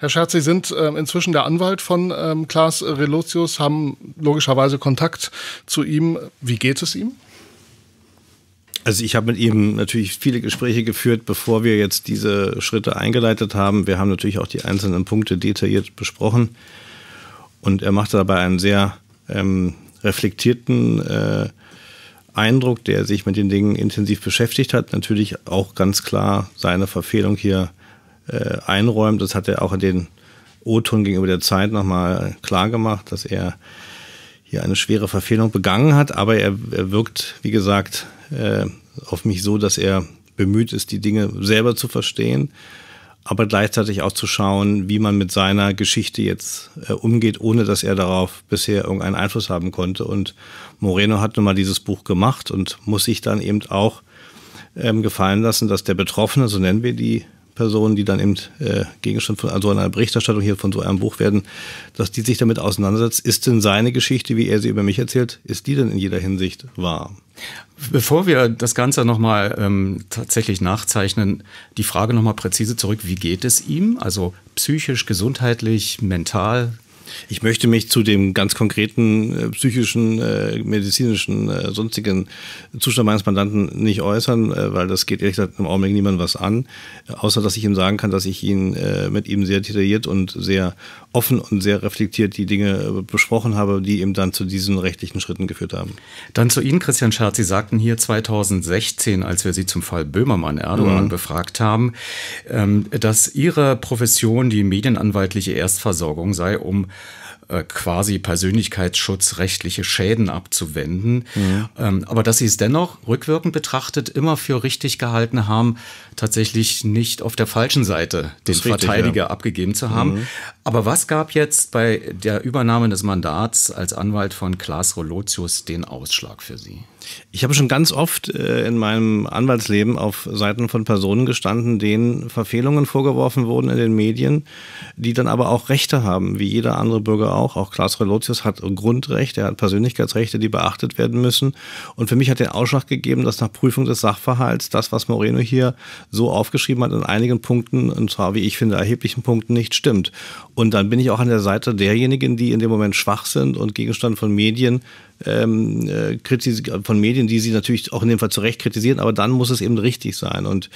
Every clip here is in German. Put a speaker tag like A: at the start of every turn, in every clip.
A: Herr Scherz, Sie sind äh, inzwischen der Anwalt von ähm, Klaas Relotius, haben logischerweise Kontakt zu ihm. Wie geht es ihm?
B: Also ich habe mit ihm natürlich viele Gespräche geführt, bevor wir jetzt diese Schritte eingeleitet haben. Wir haben natürlich auch die einzelnen Punkte detailliert besprochen. Und er machte dabei einen sehr ähm, reflektierten äh, Eindruck, der sich mit den Dingen intensiv beschäftigt hat. Natürlich auch ganz klar seine Verfehlung hier äh, einräumt. Das hat er auch in den O-Ton gegenüber der Zeit nochmal klar gemacht, dass er hier eine schwere Verfehlung begangen hat. Aber er, er wirkt, wie gesagt, äh, auf mich so, dass er bemüht ist, die Dinge selber zu verstehen, aber gleichzeitig auch zu schauen, wie man mit seiner Geschichte jetzt äh, umgeht, ohne dass er darauf bisher irgendeinen Einfluss haben konnte. Und Moreno hat nun mal dieses Buch gemacht und muss sich dann eben auch ähm, gefallen lassen, dass der Betroffene, so nennen wir die Personen, die dann eben äh, Gegenstand von so also einer Berichterstattung hier von so einem Buch werden, dass die sich damit auseinandersetzt. Ist denn seine Geschichte, wie er sie über mich erzählt, ist die denn in jeder Hinsicht wahr? Bevor wir das
C: Ganze nochmal ähm, tatsächlich nachzeichnen, die Frage nochmal präzise zurück, wie geht es
B: ihm? Also psychisch, gesundheitlich, mental, ich möchte mich zu dem ganz konkreten äh, psychischen, äh, medizinischen, äh, sonstigen Zustand meines Mandanten nicht äußern, äh, weil das geht ehrlich gesagt im Augenblick niemandem was an, äh, außer dass ich ihm sagen kann, dass ich ihn äh, mit ihm sehr detailliert und sehr offen und sehr reflektiert die Dinge besprochen habe, die ihm dann zu diesen rechtlichen Schritten geführt haben. Dann zu Ihnen, Christian Scherz. Sie sagten hier 2016,
C: als wir Sie zum Fall Böhmermann Erdogan mhm. befragt haben, ähm, dass Ihre Profession die medienanwaltliche Erstversorgung sei, um äh, quasi persönlichkeitsschutzrechtliche Schäden abzuwenden. Mhm. aber dass sie es dennoch rückwirkend betrachtet immer für richtig gehalten haben, tatsächlich nicht auf der falschen Seite den richtig, Verteidiger ja. abgegeben zu haben. Mhm. Aber was gab jetzt bei der Übernahme des Mandats als Anwalt von Klaas Rolotius den Ausschlag für Sie?
B: Ich habe schon ganz oft äh, in meinem Anwaltsleben auf Seiten von Personen gestanden, denen Verfehlungen vorgeworfen wurden in den Medien, die dann aber auch Rechte haben, wie jeder andere Bürger auch. Auch Klaas Relotius hat Grundrechte, er hat Persönlichkeitsrechte, die beachtet werden müssen. Und für mich hat der Ausschlag gegeben, dass nach Prüfung des Sachverhalts das, was Moreno hier so aufgeschrieben hat, in einigen Punkten, und zwar wie ich finde, erheblichen Punkten nicht stimmt. Und dann bin ich auch an der Seite derjenigen, die in dem Moment schwach sind und Gegenstand von Medien, ähm, äh, von Medien, die sie natürlich auch in dem Fall zu Recht kritisieren, aber dann muss es eben richtig sein. Und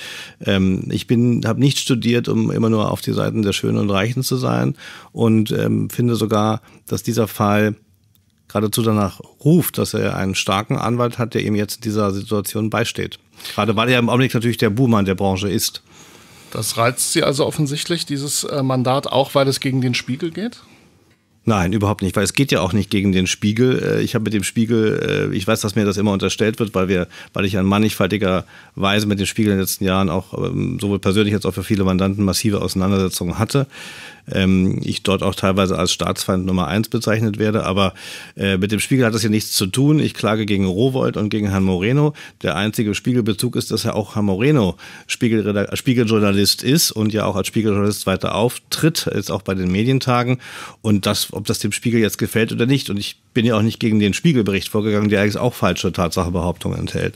B: ähm, ich bin, habe nicht studiert, um immer nur auf die Seiten der Schönen und Reichen zu sein und ähm, finde sogar, dass dieser Fall geradezu danach ruft, dass er einen starken Anwalt hat, der ihm jetzt in dieser Situation beisteht.
A: Gerade weil er im Augenblick natürlich der Buhmann der Branche ist. Das reizt Sie also offensichtlich, dieses äh, Mandat, auch weil es gegen den Spiegel geht?
B: Nein, überhaupt nicht, weil es geht ja auch nicht gegen den Spiegel. Äh, ich habe mit dem Spiegel, äh, ich weiß, dass mir das immer unterstellt wird, weil wir, weil ich an mannigfaltiger Weise mit dem Spiegel in den letzten Jahren auch ähm, sowohl persönlich als auch für viele Mandanten massive Auseinandersetzungen hatte ähm, ich dort auch teilweise als Staatsfeind Nummer eins bezeichnet werde. Aber äh, mit dem Spiegel hat das hier nichts zu tun. Ich klage gegen Rowold und gegen Herrn Moreno. Der einzige Spiegelbezug ist, dass ja auch Herr Moreno Spiegel, Spiegeljournalist ist und ja auch als Spiegeljournalist weiter auftritt, jetzt auch bei den Medientagen. Und das, ob das dem Spiegel jetzt gefällt oder nicht. Und ich bin ja auch nicht gegen den Spiegelbericht vorgegangen, der eigentlich auch falsche Tatsachebehauptungen enthält.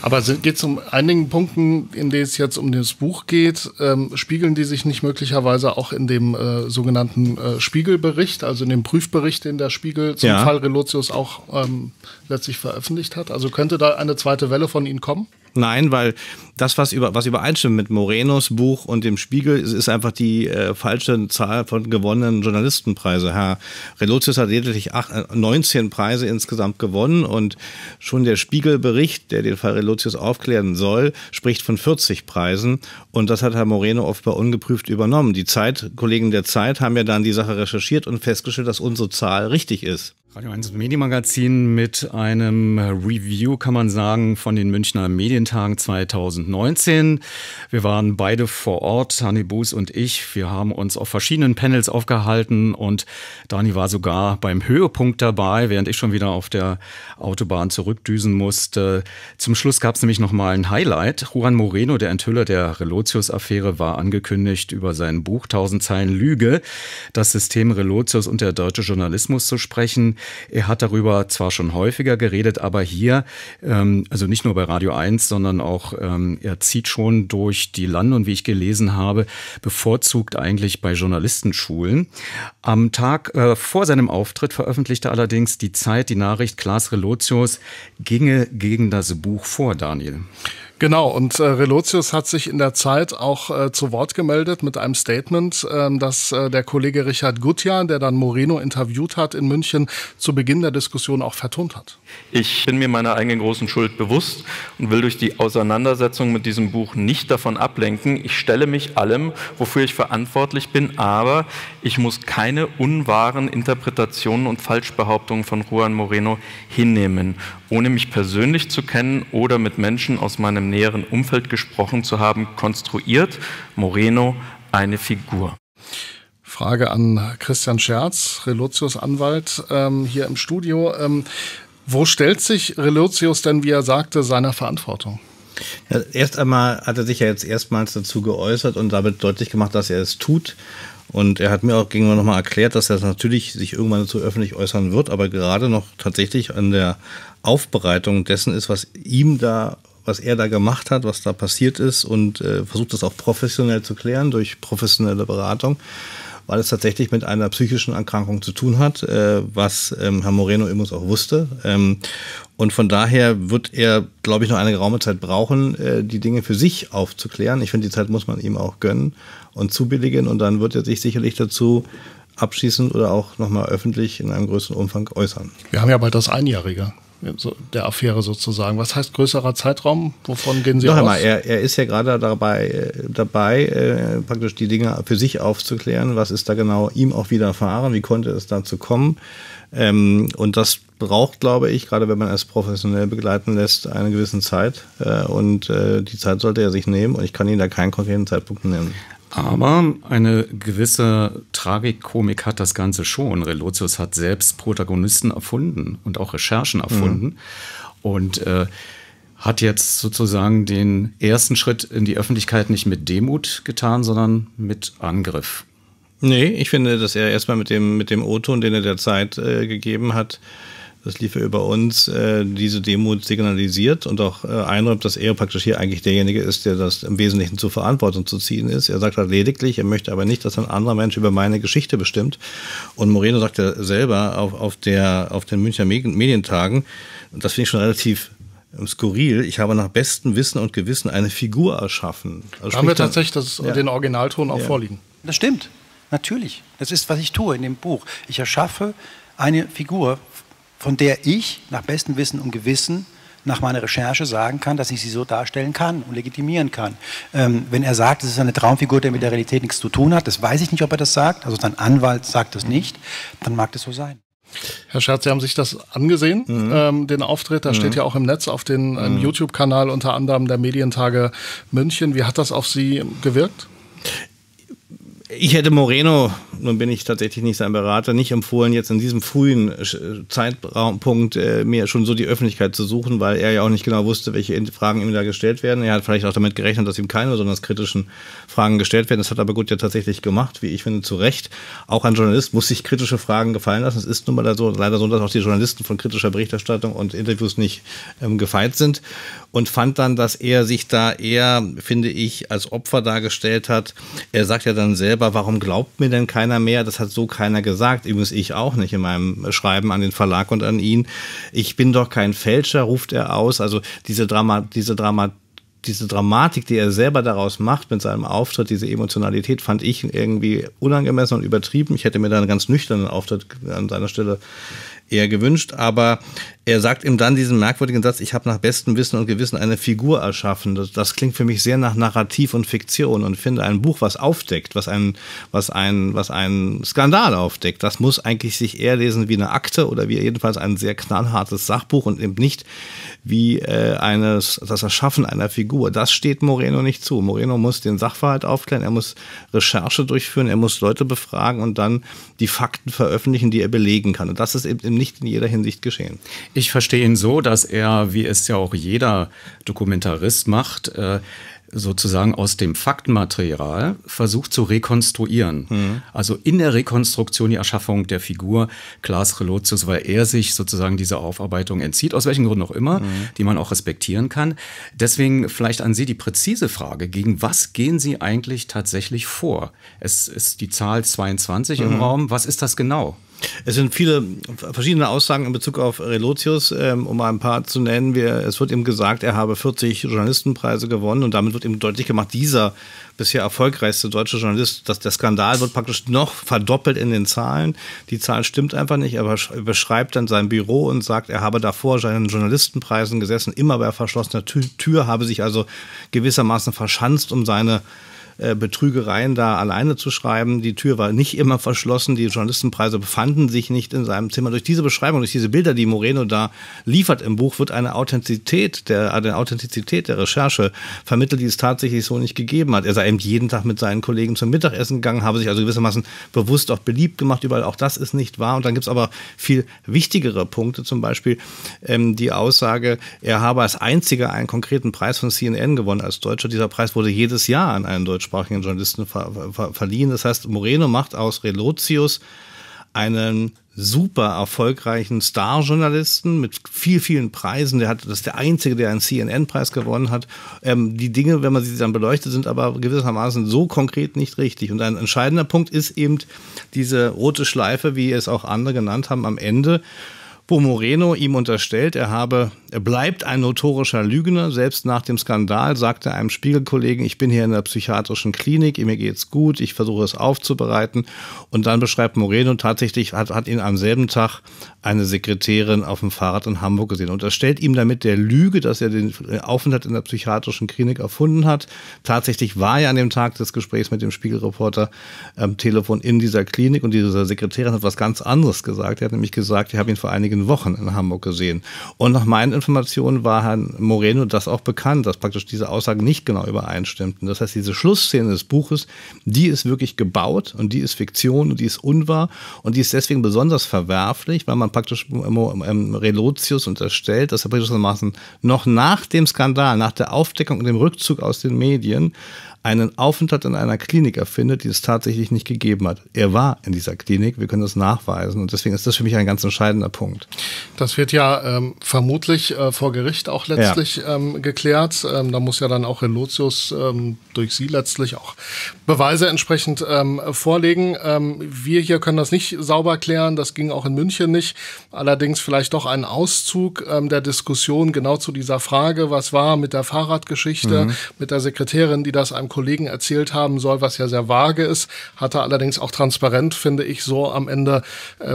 B: Aber geht
A: es um einigen Punkten, in denen es jetzt um das Buch geht, ähm, spiegeln die sich nicht möglicherweise auch in dem äh, äh, sogenannten äh, Spiegelbericht, also in dem Prüfbericht, den der Spiegel zum ja. Fall Relotius auch ähm, letztlich veröffentlicht hat. Also könnte da eine zweite Welle von Ihnen kommen?
B: Nein, weil das, was, über, was übereinstimmt mit Morenos Buch und dem Spiegel, ist, ist einfach die äh, falsche Zahl von gewonnenen Journalistenpreise. Herr Relotius hat lediglich acht, 19 äh, Preise insgesamt gewonnen und schon der Spiegelbericht, der den Fall Relotius aufklären soll, spricht von 40 Preisen und das hat Herr Moreno offenbar ungeprüft übernommen. Die Zeit, Kollegen der Zeit haben ja dann die Sache recherchiert und festgestellt, dass unsere Zahl richtig ist.
C: Radio 1 Medienmagazin mit einem Review, kann man sagen, von den Münchner Medientagen 2019. Wir waren beide vor Ort, Dani Buß und ich. Wir haben uns auf verschiedenen Panels aufgehalten und Dani war sogar beim Höhepunkt dabei, während ich schon wieder auf der Autobahn zurückdüsen musste. Zum Schluss gab es nämlich nochmal ein Highlight. Juan Moreno, der Enthüller der Relotius-Affäre, war angekündigt, über sein Buch 1000 Zeilen Lüge, das System Relotius und der deutsche Journalismus zu sprechen. Er hat darüber zwar schon häufiger geredet, aber hier, ähm, also nicht nur bei Radio 1, sondern auch ähm, er zieht schon durch die Lande und wie ich gelesen habe, bevorzugt eigentlich bei Journalistenschulen. Am Tag äh, vor seinem Auftritt veröffentlichte allerdings
A: die Zeit die Nachricht, Klaas Relotius ginge gegen das Buch vor, Daniel. Genau, und äh, Relotius hat sich in der Zeit auch äh, zu Wort gemeldet mit einem Statement, äh, dass äh, der Kollege Richard Gutjahr, der dann Moreno interviewt hat in München, zu Beginn der Diskussion auch vertont hat.
C: Ich bin mir meiner eigenen großen Schuld bewusst und will durch die Auseinandersetzung mit diesem Buch nicht davon ablenken. Ich stelle mich allem, wofür ich verantwortlich bin, aber ich muss keine unwahren Interpretationen und Falschbehauptungen von Juan Moreno hinnehmen, ohne mich persönlich zu kennen oder mit Menschen aus
A: meinem seinem näheren Umfeld gesprochen zu haben, konstruiert Moreno eine Figur. Frage an Christian Scherz, Relotius Anwalt ähm, hier im Studio. Ähm, wo stellt sich Relotius denn, wie er sagte, seiner Verantwortung?
B: erst einmal hat er sich ja jetzt erstmals dazu geäußert und damit deutlich gemacht, dass er es tut. Und er hat mir auch gegenüber nochmal erklärt, dass er natürlich sich irgendwann dazu öffentlich äußern wird, aber gerade noch tatsächlich an der Aufbereitung dessen ist, was ihm da was er da gemacht hat, was da passiert ist und äh, versucht das auch professionell zu klären durch professionelle Beratung, weil es tatsächlich mit einer psychischen Erkrankung zu tun hat, äh, was ähm, Herr Moreno übrigens auch wusste. Ähm, und von daher wird er, glaube ich, noch eine geraume Zeit brauchen, äh, die Dinge für sich aufzuklären. Ich finde, die Zeit muss man ihm auch gönnen und zubilligen und dann wird er sich sicherlich dazu abschließend oder auch nochmal öffentlich in einem größeren Umfang äußern.
A: Wir haben ja bald das Einjährige der Affäre sozusagen. Was heißt größerer Zeitraum? Wovon gehen Sie Noch aus? Einmal, er, er ist
B: ja gerade dabei, äh, dabei äh, praktisch die Dinge für sich aufzuklären. Was ist da genau ihm auch widerfahren? Wie konnte es dazu kommen? Ähm, und das braucht, glaube ich, gerade wenn man es professionell begleiten lässt, eine gewisse Zeit. Äh, und äh, die Zeit sollte er sich nehmen. Und ich kann Ihnen da keinen konkreten Zeitpunkt nennen. Aber eine
C: gewisse Tragikomik hat das Ganze schon. Relotius hat selbst Protagonisten erfunden und auch Recherchen erfunden. Mhm. Und äh, hat jetzt sozusagen den ersten Schritt in die Öffentlichkeit nicht mit Demut getan, sondern mit Angriff.
B: Nee, ich finde, dass er erstmal mit dem, mit dem O-Ton, den er der Zeit äh, gegeben hat, das lief ja über uns, äh, diese Demut signalisiert und auch äh, einräumt, dass er praktisch hier eigentlich derjenige ist, der das im Wesentlichen zur Verantwortung zu ziehen ist. Er sagt halt lediglich, er möchte aber nicht, dass ein anderer Mensch über meine Geschichte bestimmt. Und Moreno sagt ja selber auf, auf, der, auf den Münchner Medientagen, und das finde ich schon relativ ähm, skurril, ich habe nach bestem Wissen und Gewissen eine Figur erschaffen. Also haben wir tatsächlich das, ja. den
A: Originalton auch ja. vorliegen. Das
B: stimmt, natürlich. Das ist, was ich tue in dem Buch. Ich erschaffe eine Figur von der ich nach bestem Wissen und Gewissen nach meiner Recherche sagen kann, dass ich sie so darstellen kann und legitimieren kann. Ähm, wenn er sagt, es ist eine Traumfigur, der mit der Realität nichts zu tun hat, das
A: weiß ich nicht, ob er das sagt, also sein Anwalt sagt das nicht, dann mag das so sein. Herr Scherz, Sie haben sich das angesehen, mhm. ähm, den Auftritt. Da mhm. steht ja auch im Netz auf dem mhm. YouTube-Kanal unter anderem der Medientage München. Wie hat das auf Sie gewirkt?
B: ich hätte Moreno, nun bin ich tatsächlich nicht sein Berater, nicht empfohlen, jetzt in diesem frühen äh, Zeitraumpunkt äh, mir schon so die Öffentlichkeit zu suchen, weil er ja auch nicht genau wusste, welche Fragen ihm da gestellt werden. Er hat vielleicht auch damit gerechnet, dass ihm keine besonders kritischen Fragen gestellt werden. Das hat aber gut ja tatsächlich gemacht, wie ich finde, zu Recht. Auch ein Journalist muss sich kritische Fragen gefallen lassen. Es ist nun mal so, leider so, dass auch die Journalisten von kritischer Berichterstattung und Interviews nicht ähm, gefeit sind. Und fand dann, dass er sich da eher, finde ich, als Opfer dargestellt hat. Er sagt ja dann selber, selber, warum glaubt mir denn keiner mehr? Das hat so keiner gesagt. Übrigens ich auch nicht in meinem Schreiben an den Verlag und an ihn. Ich bin doch kein Fälscher, ruft er aus. Also diese Drama, diese Drama, diese Dramatik, die er selber daraus macht mit seinem Auftritt, diese Emotionalität, fand ich irgendwie unangemessen und übertrieben. Ich hätte mir da einen ganz nüchternen Auftritt an seiner Stelle eher gewünscht, aber er sagt ihm dann diesen merkwürdigen Satz, ich habe nach bestem Wissen und Gewissen eine Figur erschaffen. Das, das, klingt für mich sehr nach Narrativ und Fiktion und finde ein Buch, was aufdeckt, was einen, was einen, was einen Skandal aufdeckt. Das muss eigentlich sich eher lesen wie eine Akte oder wie jedenfalls ein sehr knallhartes Sachbuch und eben nicht wie äh, eines, das Erschaffen einer Figur. Das steht Moreno nicht zu. Moreno muss den Sachverhalt aufklären, er muss Recherche durchführen, er muss Leute befragen und dann die Fakten veröffentlichen, die er belegen kann. Und das ist eben nicht in jeder Hinsicht geschehen. Ich verstehe ihn so, dass er, wie es ja auch jeder Dokumentarist
C: macht, äh, sozusagen aus dem Faktenmaterial versucht zu rekonstruieren. Mhm. Also in der Rekonstruktion die Erschaffung der Figur Klaas Relotius, weil er sich sozusagen dieser Aufarbeitung entzieht, aus welchen Gründen auch immer, mhm. die man auch respektieren kann. Deswegen vielleicht an Sie die präzise Frage, gegen was gehen Sie eigentlich tatsächlich vor? Es
B: ist die Zahl 22 mhm. im Raum, was ist das genau? Es sind viele verschiedene Aussagen in Bezug auf Relotius, ähm, um mal ein paar zu nennen. es wird ihm gesagt, er habe 40 Journalistenpreise gewonnen und damit wird ihm deutlich gemacht, dieser bisher erfolgreichste deutsche Journalist, dass der Skandal wird praktisch noch verdoppelt in den Zahlen. Die Zahl stimmt einfach nicht, aber beschreibt dann sein Büro und sagt, er habe davor seinen Journalistenpreisen gesessen, immer bei verschlossener Tür, habe sich also gewissermaßen verschanzt, um seine äh, Betrügereien da alleine zu schreiben. Die Tür war nicht immer verschlossen, die Journalistenpreise befanden sich nicht in seinem Zimmer. Durch diese Beschreibung, durch diese Bilder, die Moreno da liefert im Buch, wird eine Authentizität der, eine Authentizität der Recherche vermittelt, die es tatsächlich so nicht gegeben hat. Er sei eben jeden Tag mit seinen Kollegen zum Mittagessen gegangen, habe sich also gewissermaßen bewusst auch beliebt gemacht, überall auch das ist nicht wahr. Und dann gibt es aber viel wichtigere Punkte, zum Beispiel ähm, die Aussage, er habe als einziger einen konkreten Preis von CNN gewonnen als Deutscher. Dieser Preis wurde jedes Jahr an einen Deutschen deutschsprachigen Journalisten ver ver verliehen. Das heißt, Moreno macht aus Relotius einen super erfolgreichen Star-Journalisten mit viel, vielen Preisen. Der hat, das ist der einzige, der einen CNN-Preis gewonnen hat. Ähm, die Dinge, wenn man sie dann beleuchtet, sind aber gewissermaßen so konkret nicht richtig. Und ein entscheidender Punkt ist eben diese rote Schleife, wie es auch andere genannt haben, am Ende, wo Moreno ihm unterstellt, er habe er bleibt ein notorischer Lügner. Selbst nach dem Skandal sagte einem Spiegelkollegen, ich bin hier in der psychiatrischen Klinik, mir geht's gut, ich versuche es aufzubereiten. Und dann beschreibt Moreno tatsächlich, hat, hat ihn am selben Tag eine Sekretärin auf dem Fahrrad in Hamburg gesehen. Und das stellt ihm damit der Lüge, dass er den Aufenthalt in der psychiatrischen Klinik erfunden hat. Tatsächlich war er an dem Tag des Gesprächs mit dem Spiegelreporter am Telefon in dieser Klinik und diese Sekretärin hat was ganz anderes gesagt. Er hat nämlich gesagt, ich habe ihn vor einigen Wochen in Hamburg gesehen. Und nach meinen Informationen war Herrn Moreno das auch bekannt, dass praktisch diese Aussagen nicht genau übereinstimmten. Das heißt, diese Schlussszene des Buches, die ist wirklich gebaut und die ist Fiktion und die ist unwahr und die ist deswegen besonders verwerflich, weil man praktisch ähm, ähm, Relotius unterstellt, dass er gewissermaßen noch nach dem Skandal, nach der Aufdeckung und dem Rückzug aus den Medien einen Aufenthalt in einer Klinik erfindet, die es tatsächlich nicht gegeben hat. Er war in dieser Klinik, wir können das nachweisen und deswegen ist das für mich ein ganz entscheidender Punkt.
A: Das wird ja ähm, vermutlich äh, vor Gericht auch letztlich ja. ähm, geklärt. Ähm, da muss ja dann auch Relotius ähm, durch sie letztlich auch Beweise entsprechend ähm, vorlegen. Ähm, wir hier können das nicht sauber klären. Das ging auch in München nicht. Allerdings vielleicht doch ein Auszug ähm, der Diskussion genau zu dieser Frage, was war mit der Fahrradgeschichte, mhm. mit der Sekretärin, die das einem Kollegen erzählt haben soll, was ja sehr vage ist, hatte allerdings auch transparent, finde ich, so am Ende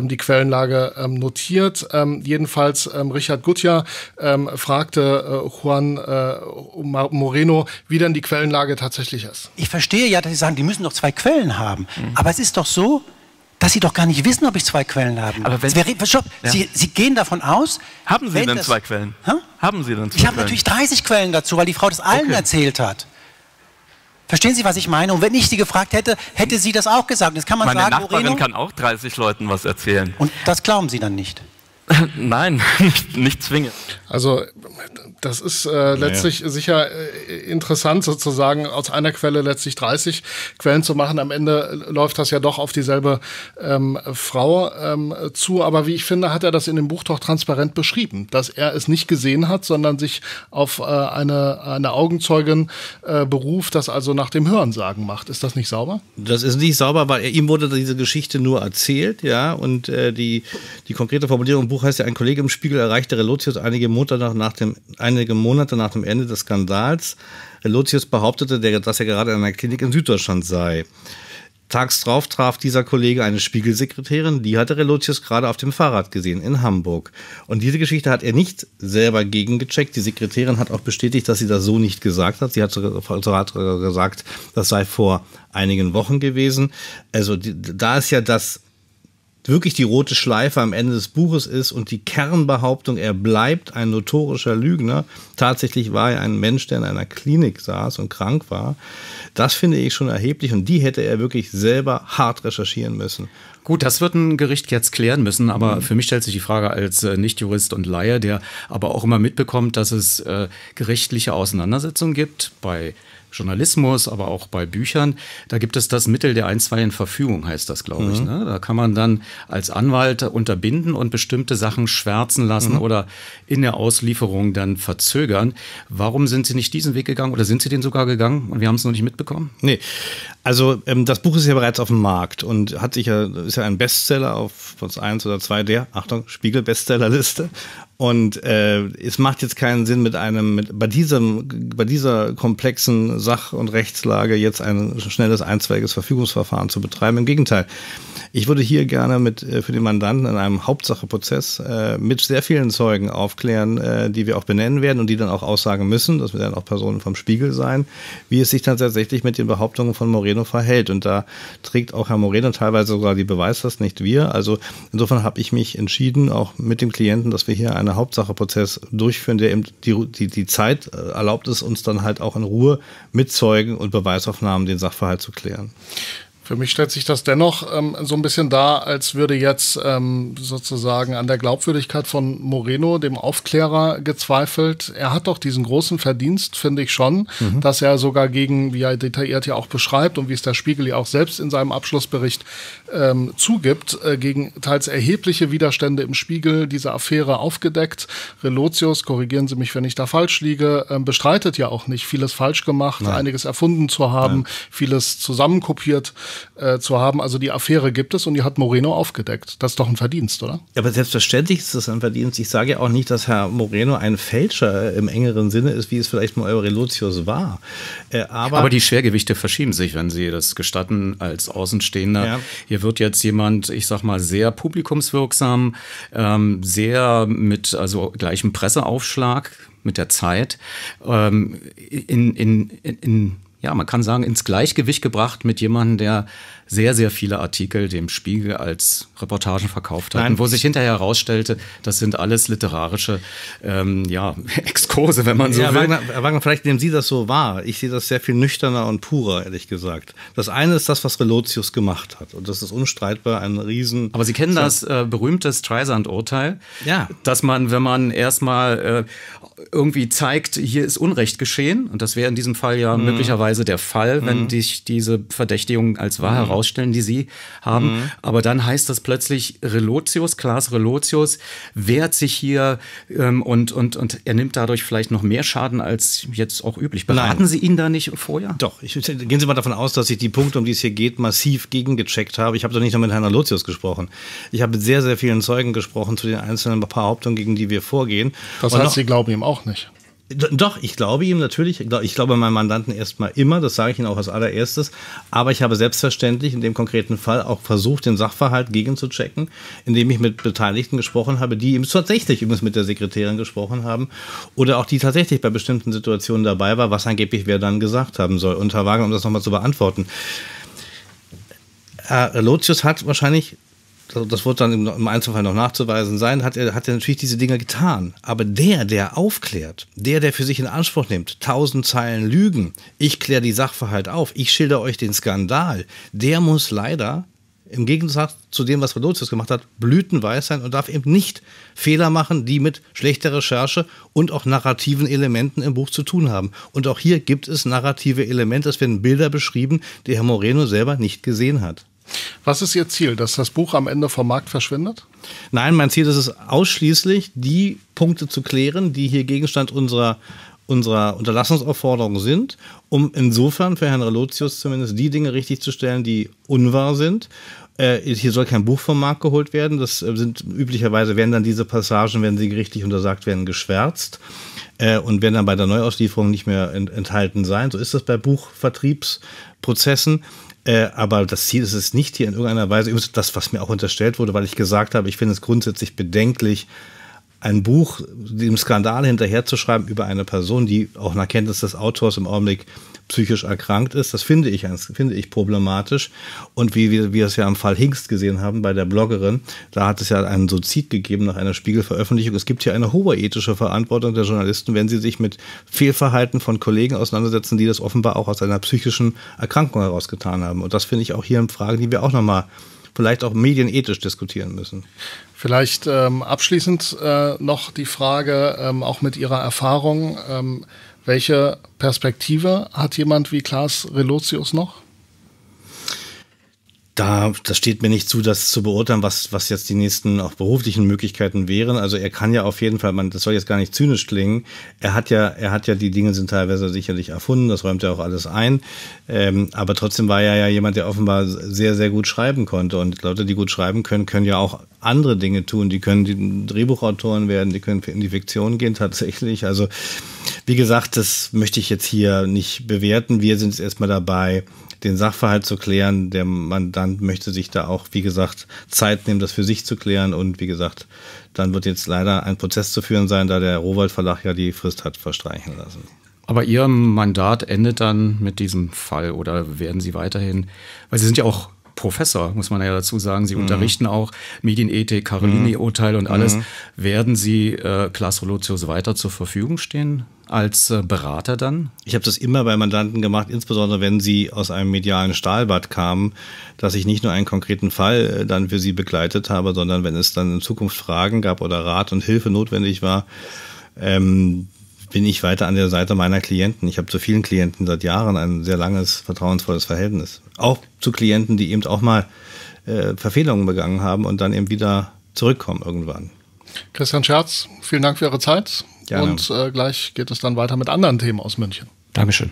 A: die Quellenlage notiert. jedenfalls Richard Gutjahr, ähm, fragte äh, Juan äh, Moreno, wie denn die Quellenlage tatsächlich ist. Ich verstehe ja, dass Sie sagen, die müssen doch zwei Quellen haben. Mhm. Aber es ist doch so, dass Sie doch gar nicht wissen, ob ich zwei Quellen habe. Aber wenn, wäre, Stopp, ja. Sie, Sie,
B: gehen davon aus. Haben Sie denn das, zwei Quellen? Ha? Haben Sie denn zwei Ich habe natürlich 30 Quellen dazu, weil die Frau das allen okay. erzählt hat. Verstehen Sie, was ich meine? Und wenn ich Sie gefragt hätte, hätte sie das auch
A: gesagt. Das kann man Meine sagen, Nachbarin Moreno, kann auch 30 Leuten was erzählen. Und das glauben Sie dann nicht? Nein, nicht, nicht zwingend. Also das ist äh, letztlich naja. sicher äh, interessant, sozusagen aus einer Quelle letztlich 30 Quellen zu machen. Am Ende äh, läuft das ja doch auf dieselbe ähm, Frau ähm, zu. Aber wie ich finde, hat er das in dem Buch doch transparent beschrieben, dass er es nicht gesehen hat, sondern sich auf äh, eine, eine Augenzeugin äh, beruft, das also nach dem Hörensagen macht. Ist das nicht sauber?
B: Das ist nicht sauber, weil er, ihm wurde diese Geschichte nur erzählt, ja, und äh, die, die konkrete Formulierung im Buch Buch heißt ja, ein Kollege im Spiegel erreichte Relotius einige Monate nach, dem, einige Monate nach dem Ende des Skandals. Relotius behauptete, dass er gerade in einer Klinik in Süddeutschland sei. Tags drauf traf dieser Kollege eine Spiegelsekretärin, die hatte Relotius gerade auf dem Fahrrad gesehen in Hamburg. Und diese Geschichte hat er nicht selber gegengecheckt. Die Sekretärin hat auch bestätigt, dass sie das so nicht gesagt hat. Sie hat, hat gesagt, das sei vor einigen Wochen gewesen. Also da ist ja das wirklich die rote Schleife am Ende des Buches ist und die Kernbehauptung, er bleibt ein notorischer Lügner. Tatsächlich war er ein Mensch, der in einer Klinik saß und krank war. Das finde ich schon erheblich und die hätte er wirklich selber hart recherchieren müssen. Gut, das wird ein Gericht jetzt klären müssen, aber mhm. für mich stellt sich die Frage als
C: äh, Nichtjurist und Laie, der aber auch immer mitbekommt, dass es äh, gerichtliche Auseinandersetzungen gibt bei äh, Journalismus, aber auch bei Büchern, da gibt es das Mittel der einstweiligen Verfügung, heißt das, glaube mhm. ich. Ne? Da kann man dann als Anwalt unterbinden und bestimmte Sachen schwärzen lassen mhm. oder in der Auslieferung dann verzögern. Warum sind Sie nicht diesen Weg
B: gegangen oder sind Sie den sogar gegangen und wir haben es noch nicht mitbekommen? Nee, also ähm, das Buch ist ja bereits auf dem Markt und hat sich ja, ist ja ein Bestseller auf Platz 1 oder 2 der, Achtung, Spiegel-Bestsellerliste und äh, es macht jetzt keinen Sinn, mit einem, mit, bei diesem, bei dieser komplexen Sach- und Rechtslage jetzt ein schnelles, einzweiges Verfügungsverfahren zu betreiben. Im Gegenteil, ich würde hier gerne mit äh, für den Mandanten in einem Hauptsacheprozess äh, mit sehr vielen Zeugen aufklären, äh, die wir auch benennen werden und die dann auch aussagen müssen. Das werden auch Personen vom Spiegel sein, wie es sich dann tatsächlich mit den Behauptungen von Moreno verhält. Und da trägt auch Herr Moreno teilweise sogar die Beweislast, nicht wir. Also insofern habe ich mich entschieden, auch mit dem Klienten, dass wir hier einen Hauptsacheprozess durchführen, der eben die, die, die Zeit erlaubt es uns dann halt auch in Ruhe mit
A: Zeugen und Beweisaufnahmen den Sachverhalt zu klären. Für mich stellt sich das dennoch ähm, so ein bisschen dar, als würde jetzt ähm, sozusagen an der Glaubwürdigkeit von Moreno, dem Aufklärer, gezweifelt. Er hat doch diesen großen Verdienst, finde ich schon, mhm. dass er sogar gegen, wie er detailliert ja auch beschreibt und wie es der Spiegel ja auch selbst in seinem Abschlussbericht ähm, zugibt, äh, gegen teils erhebliche Widerstände im Spiegel diese Affäre aufgedeckt. Relotius, korrigieren Sie mich, wenn ich da falsch liege, äh, bestreitet ja auch nicht, vieles falsch gemacht, Nein. einiges erfunden zu haben, Nein. vieles zusammenkopiert äh, zu haben. Also die Affäre gibt es und die hat Moreno aufgedeckt. Das ist doch ein Verdienst, oder?
B: Ja, Aber selbstverständlich ist das ein Verdienst. Ich sage ja auch nicht, dass Herr Moreno ein Fälscher im engeren Sinne ist, wie es vielleicht mal Eurelotius war. Äh, aber, aber, die Schwergewichte verschieben sich, wenn Sie das gestatten, als Außenstehender.
C: Ja. Hier wird jetzt jemand, ich sag mal, sehr publikumswirksam, ähm, sehr mit also gleichem Presseaufschlag mit der Zeit ähm, in, in, in, in ja, man kann sagen, ins Gleichgewicht gebracht mit jemandem, der sehr, sehr viele Artikel dem Spiegel als Reportagen verkauft hatten, Nein. wo sich hinterher herausstellte, das
B: sind alles literarische ähm, ja, Exkurse, wenn man so ja, will. Wagner, Wagner, vielleicht nehmen Sie das so wahr. Ich sehe das sehr viel nüchterner und purer, ehrlich gesagt. Das eine ist das, was Relotius gemacht hat. Und das ist unstreitbar ein Riesen. Aber Sie kennen das äh, berühmte Streisand-Urteil, ja.
C: dass man, wenn man erstmal äh, irgendwie zeigt, hier ist Unrecht geschehen, und das wäre in diesem Fall ja mhm. möglicherweise der Fall, wenn mhm. dich diese Verdächtigung als wahr heraus mhm ausstellen, die sie haben. Mhm. Aber dann heißt das plötzlich, Relotius, Klaas Relotius wehrt sich hier ähm, und, und, und er nimmt dadurch vielleicht noch mehr Schaden als jetzt auch üblich. Beraten Nein. Sie ihn da nicht vorher?
B: Doch, ich, gehen Sie mal davon aus, dass ich die Punkte, um die es hier geht, massiv gegengecheckt habe. Ich habe doch nicht nur mit Herrn Relotius gesprochen. Ich habe mit sehr, sehr vielen Zeugen gesprochen zu den einzelnen Behauptungen, gegen die wir vorgehen. Das heißt, noch, Sie glauben ihm auch nicht. Doch, ich glaube ihm natürlich. Ich glaube meinem Mandanten erstmal immer, das sage ich Ihnen auch als allererstes. Aber ich habe selbstverständlich in dem konkreten Fall auch versucht, den Sachverhalt gegenzuchecken, indem ich mit Beteiligten gesprochen habe, die eben tatsächlich übrigens mit der Sekretärin gesprochen haben oder auch die tatsächlich bei bestimmten Situationen dabei war, was angeblich wer dann gesagt haben soll. Und Herr Wagen, um das nochmal zu beantworten. Herr äh, Lotius hat wahrscheinlich das wird dann im Einzelfall noch nachzuweisen sein, hat er, hat er natürlich diese Dinge getan. Aber der, der aufklärt, der, der für sich in Anspruch nimmt, tausend Zeilen Lügen, ich kläre die Sachverhalt auf, ich schilder euch den Skandal, der muss leider im Gegensatz zu dem, was Relotius gemacht hat, blütenweiß sein und darf eben nicht Fehler machen, die mit schlechter Recherche und auch narrativen Elementen im Buch zu tun haben. Und auch hier gibt es narrative Elemente, es werden Bilder beschrieben, die Herr Moreno selber nicht gesehen hat. Was ist Ihr Ziel, dass das Buch am Ende vom Markt verschwindet? Nein, mein Ziel ist es ausschließlich, die Punkte zu klären, die hier Gegenstand unserer unserer Unterlassungsaufforderung sind, um insofern für Herrn Relotius zumindest die Dinge richtigzustellen, die unwahr sind. Äh, hier soll kein Buch vom Markt geholt werden. Das äh, sind üblicherweise werden dann diese Passagen, wenn sie gerichtlich untersagt werden, geschwärzt. Äh, und werden dann bei der Neuauslieferung nicht mehr ent enthalten sein. So ist das bei Buchvertriebsprozessen. Äh, aber das Ziel ist es nicht, hier in irgendeiner Weise, das, was mir auch unterstellt wurde, weil ich gesagt habe, ich finde es grundsätzlich bedenklich, ein Buch dem Skandal hinterherzuschreiben über eine Person, die auch nach Kenntnis des Autors im Augenblick psychisch erkrankt ist. Das finde ich, das finde ich problematisch. Und wie, wie wir es ja am Fall Hingst gesehen haben bei der Bloggerin, da hat es ja einen Suizid gegeben nach einer Spiegelveröffentlichung. Es gibt hier eine hohe ethische Verantwortung der Journalisten, wenn sie sich mit Fehlverhalten von Kollegen auseinandersetzen, die das offenbar auch aus einer psychischen Erkrankung herausgetan haben. Und das finde ich auch hier in Frage, die wir
A: auch nochmal vielleicht auch medienethisch diskutieren müssen. Vielleicht ähm, abschließend äh, noch die Frage, ähm, auch mit Ihrer Erfahrung. Ähm welche Perspektive hat jemand wie Klaas Relotius noch?
B: da, das steht mir nicht zu, das zu beurteilen, was, was jetzt die nächsten auch beruflichen Möglichkeiten wären. Also er kann ja auf jeden Fall, man, das soll jetzt gar nicht zynisch klingen, er hat ja, er hat ja, die Dinge sind teilweise sicherlich erfunden, das räumt ja auch alles ein. Ähm, aber trotzdem war er ja jemand, der offenbar sehr, sehr gut schreiben konnte. Und Leute, die gut schreiben können, können ja auch andere Dinge tun. Die können die Drehbuchautoren werden, die können in die Fiktion gehen tatsächlich. Also, wie gesagt, das möchte ich jetzt hier nicht bewerten. Wir sind jetzt erstmal dabei, den Sachverhalt zu klären. Der Mandant möchte sich da auch, wie gesagt, Zeit nehmen, das für sich zu klären. Und wie gesagt, dann wird jetzt leider ein Prozess zu führen sein, da der Rowald Verlag ja die Frist hat verstreichen lassen.
C: Aber Ihr Mandat endet dann mit diesem Fall oder werden Sie weiterhin, weil Sie sind ja auch Professor, muss man ja dazu sagen. Sie mhm. unterrichten auch Medienethik, carolini mhm. urteil und alles. Mhm. Werden
B: Sie äh, Klaas Rolotius weiter zur Verfügung stehen? Als äh, Berater dann? Ich habe das immer bei Mandanten gemacht, insbesondere wenn sie aus einem medialen Stahlbad kamen, dass ich nicht nur einen konkreten Fall äh, dann für sie begleitet habe, sondern wenn es dann in Zukunft Fragen gab oder Rat und Hilfe notwendig war, ähm, bin ich weiter an der Seite meiner Klienten. Ich habe zu vielen Klienten seit Jahren ein sehr langes, vertrauensvolles Verhältnis. Auch zu Klienten, die eben auch mal äh, Verfehlungen begangen haben und dann eben wieder zurückkommen irgendwann.
A: Christian Scherz, vielen Dank für Ihre Zeit. Gerne. Und äh, gleich geht es dann weiter mit anderen Themen aus München.
C: Dankeschön.